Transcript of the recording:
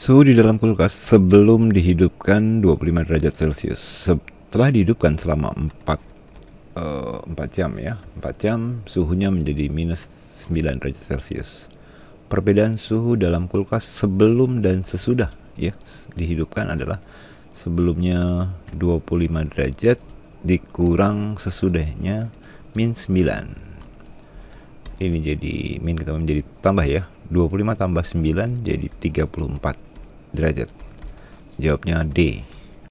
Suhu di dalam kulkas sebelum dihidupkan 25 derajat Celcius. Setelah dihidupkan selama 4 uh, 4 jam ya, 4 jam suhunya menjadi minus 9 derajat Celcius. Perbedaan suhu dalam kulkas sebelum dan sesudah ya dihidupkan adalah sebelumnya 25 derajat dikurang sesudahnya min 9 ini jadi min kita menjadi tambah ya 25 tambah 9 jadi 34 derajat? Jawabnya D.